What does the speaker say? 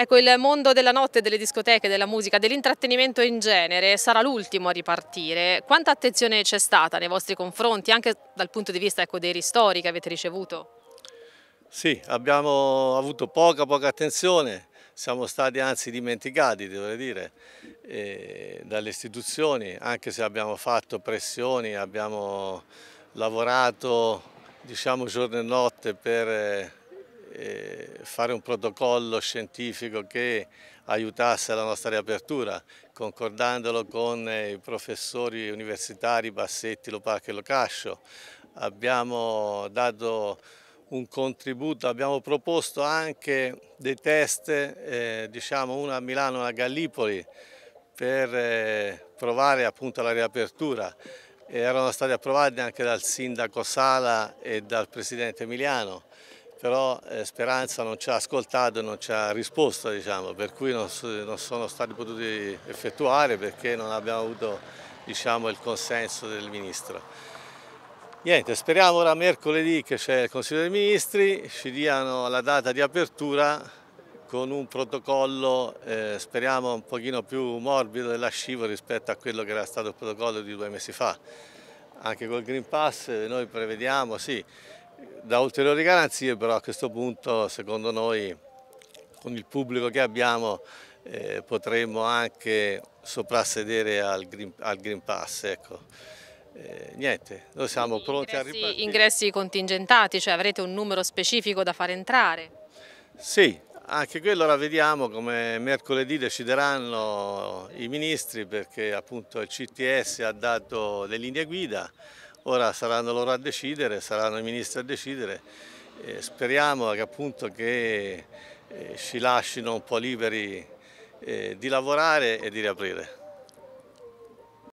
Ecco, il mondo della notte, delle discoteche, della musica, dell'intrattenimento in genere sarà l'ultimo a ripartire. Quanta attenzione c'è stata nei vostri confronti, anche dal punto di vista ecco, dei ristori che avete ricevuto? Sì, abbiamo avuto poca poca attenzione, siamo stati anzi dimenticati, devo dire, eh, dalle istituzioni, anche se abbiamo fatto pressioni, abbiamo lavorato diciamo giorno e notte per eh, fare un protocollo scientifico che aiutasse la nostra riapertura, concordandolo con eh, i professori universitari Bassetti, Lopacchi e Locascio. Abbiamo dato un contributo, abbiamo proposto anche dei test, eh, diciamo uno a Milano e una a Gallipoli, per eh, provare appunto la riapertura. E erano stati approvati anche dal sindaco Sala e dal presidente Emiliano però eh, Speranza non ci ha ascoltato e non ci ha risposto, diciamo, per cui non, non, sono stati potuti effettuare perché non abbiamo avuto diciamo, il consenso del Ministro. Niente, speriamo ora mercoledì che c'è il Consiglio dei Ministri, ci diano la data di apertura con un protocollo, eh, speriamo, un pochino più morbido e lascivo rispetto a quello che era stato il protocollo di due mesi fa. Anche col Green Pass eh, noi prevediamo, sì, da ulteriori garanzie, però a questo punto secondo noi con il pubblico che abbiamo eh, potremmo anche soprassedere al Green, al green Pass. Ecco. Eh, niente, noi siamo pronti ingressi, a ripartire. Ingressi contingentati, cioè avrete un numero specifico da far entrare? Sì, anche quello la vediamo come mercoledì decideranno i ministri perché appunto il CTS ha dato le linee guida Ora saranno loro a decidere, saranno i ministri a decidere. Eh, speriamo che, appunto, che eh, ci lascino un po' liberi eh, di lavorare e di riaprire.